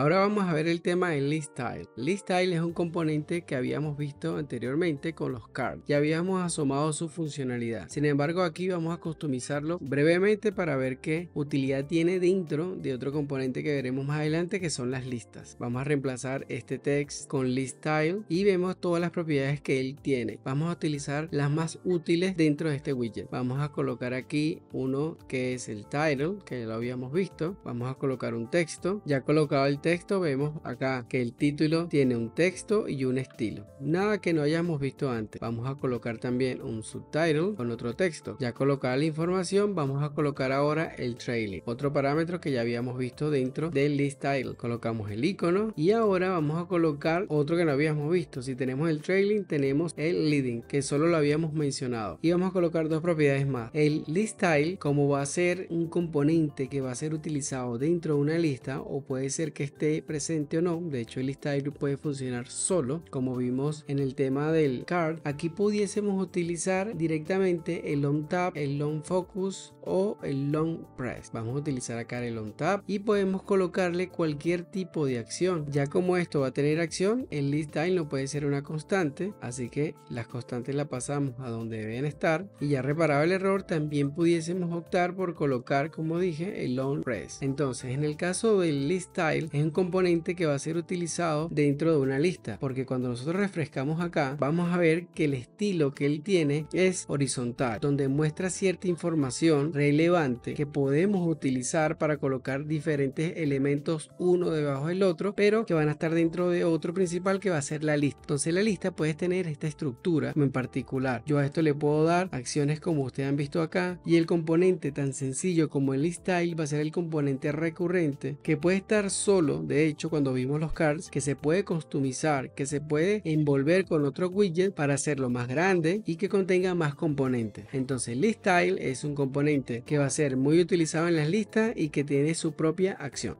Ahora vamos a ver el tema style. List style es un componente que habíamos visto anteriormente con los cards. Ya habíamos asomado su funcionalidad. Sin embargo, aquí vamos a customizarlo brevemente para ver qué utilidad tiene dentro de otro componente que veremos más adelante que son las listas. Vamos a reemplazar este text con style y vemos todas las propiedades que él tiene. Vamos a utilizar las más útiles dentro de este widget. Vamos a colocar aquí uno que es el title, que lo habíamos visto. Vamos a colocar un texto. Ya colocado el texto vemos acá que el título tiene un texto y un estilo. Nada que no hayamos visto antes. Vamos a colocar también un subtitle con otro texto. Ya colocada la información, vamos a colocar ahora el trailing. Otro parámetro que ya habíamos visto dentro del list title. Colocamos el icono y ahora vamos a colocar otro que no habíamos visto. Si tenemos el trailing, tenemos el leading, que solo lo habíamos mencionado. Y vamos a colocar dos propiedades más. El list style como va a ser un componente que va a ser utilizado dentro de una lista o puede ser que esté presente o no. De hecho, el list style puede funcionar solo, como vimos en el tema del card. Aquí pudiésemos utilizar directamente el long tap, el long focus o el long press. Vamos a utilizar acá el long tap y podemos colocarle cualquier tipo de acción. Ya como esto va a tener acción, el list tile no puede ser una constante, así que las constantes la pasamos a donde deben estar y ya reparado el error también pudiésemos optar por colocar, como dije, el long press. Entonces, en el caso del list tile un componente que va a ser utilizado dentro de una lista, porque cuando nosotros refrescamos acá, vamos a ver que el estilo que él tiene es horizontal, donde muestra cierta información relevante que podemos utilizar para colocar diferentes elementos uno debajo del otro, pero que van a estar dentro de otro principal que va a ser la lista. Entonces la lista puede tener esta estructura en particular. Yo a esto le puedo dar acciones como ustedes han visto acá y el componente tan sencillo como el style va a ser el componente recurrente que puede estar solo de hecho, cuando vimos los cards, que se puede customizar, que se puede envolver con otro widget para hacerlo más grande y que contenga más componentes. Entonces, list style es un componente que va a ser muy utilizado en las listas y que tiene su propia acción.